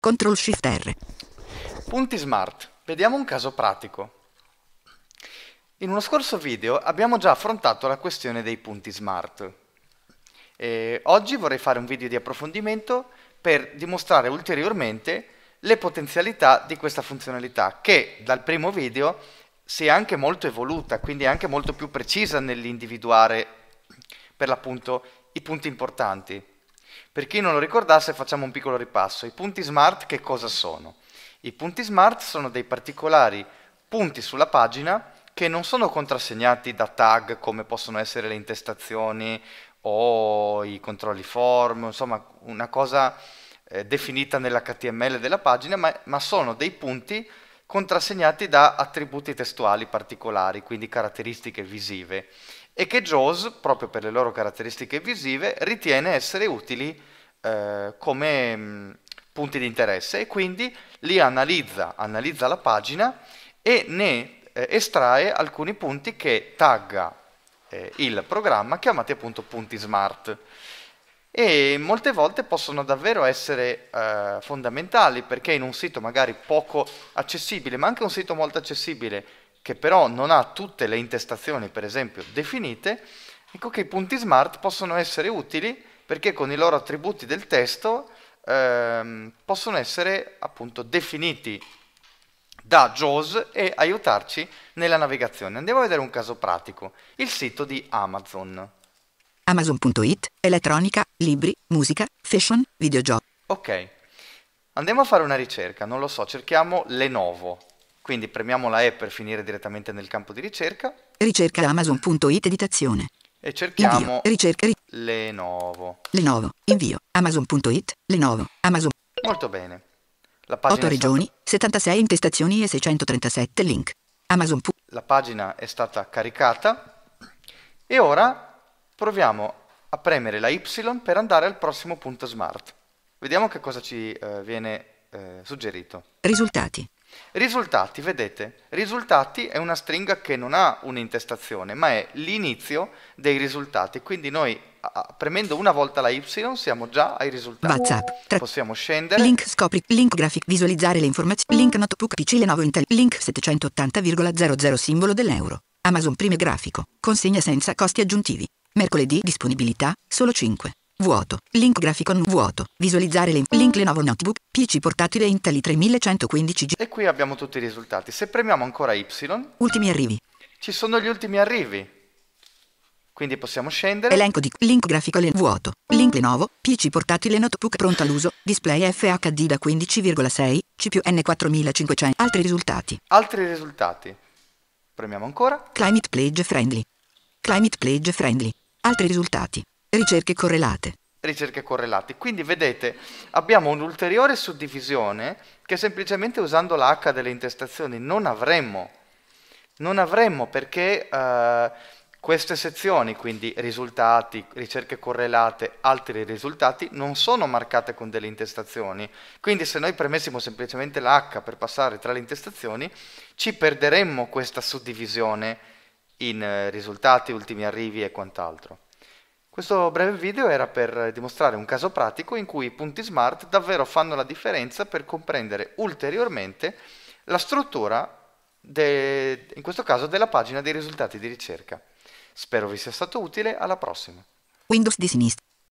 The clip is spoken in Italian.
Ctrl Shift R. Punti smart. Vediamo un caso pratico. In uno scorso video abbiamo già affrontato la questione dei punti smart. E oggi vorrei fare un video di approfondimento per dimostrare ulteriormente le potenzialità di questa funzionalità che dal primo video si è anche molto evoluta, quindi è anche molto più precisa nell'individuare per l'appunto i punti importanti. Per chi non lo ricordasse facciamo un piccolo ripasso. I punti smart che cosa sono? I punti smart sono dei particolari punti sulla pagina che non sono contrassegnati da tag come possono essere le intestazioni o i controlli form, insomma una cosa eh, definita nell'HTML della pagina, ma, ma sono dei punti contrassegnati da attributi testuali particolari, quindi caratteristiche visive, e che Jaws, proprio per le loro caratteristiche visive, ritiene essere utili eh, come mh, mm, punti di interesse e quindi li analizza, analizza la pagina e ne eh, estrae alcuni punti che tagga eh, il programma chiamati appunto punti smart e molte volte possono davvero essere eh, fondamentali perché in un sito magari poco accessibile, ma anche un sito molto accessibile che però non ha tutte le intestazioni, per esempio, definite, ecco che i punti smart possono essere utili perché con i loro attributi del testo ehm, possono essere appunto definiti da JAWS e aiutarci nella navigazione. Andiamo a vedere un caso pratico, il sito di Amazon. Amazon.it, elettronica, libri, musica, fashion, videogiochi. Ok, andiamo a fare una ricerca, non lo so, cerchiamo Lenovo. Quindi premiamo la E per finire direttamente nel campo di ricerca. Ricerca Amazon.it editazione. E cerchiamo invio, ricerca, ri- Lenovo. Lenovo, invio, Amazon.it, Lenovo, Amazon. Molto bene. La pagina 8 regioni, stata... 76 intestazioni e 637 link. Amazon. La pagina è stata caricata e ora proviamo a premere la Y per andare al prossimo punto smart. Vediamo che cosa ci eh, viene eh, suggerito. Risultati. Risultati, vedete, risultati è una stringa che non ha un'intestazione, ma è l'inizio dei risultati, quindi noi a, premendo una volta la Y siamo già ai risultati. WhatsApp. Tra... Possiamo scendere. Link scopri, link graphic, visualizzare le informazioni, link notebook PC Lenovo Intel, link 780,00 simbolo dell'euro. Amazon Prime grafico, consegna senza costi aggiuntivi. Mercoledì disponibilità, solo 5. Vuoto. Link grafico non vuoto. Visualizzare le link Lenovo Notebook, PC portatile Intel 3115G. E qui abbiamo tutti i risultati. Se premiamo ancora Y, ultimi arrivi. Ci sono gli ultimi arrivi. Quindi possiamo scendere. Elenco di link grafico len- vuoto. Link Lenovo, PC portatile notebook pronto all'uso, display FHD da 15,6, CPU n 4500. Altri risultati. Altri risultati. Premiamo ancora. Climate Pledge Friendly. Climate Pledge Friendly. Altri risultati. Ricerche correlate. Ricerche correlate. Quindi vedete, abbiamo un'ulteriore suddivisione che semplicemente usando la H delle intestazioni non avremmo. Non avremmo perché eh, queste sezioni, quindi risultati, ricerche correlate, altri risultati, non sono marcate con delle intestazioni. Quindi se noi premessimo semplicemente la H per passare tra le intestazioni, ci perderemmo questa suddivisione in eh, risultati, ultimi arrivi e quant'altro. Questo breve video era per dimostrare un caso pratico in cui i punti smart davvero fanno la differenza per comprendere ulteriormente la struttura, de, in questo caso, della pagina dei risultati di ricerca. Spero vi sia stato utile, alla prossima. Windows di sinistra.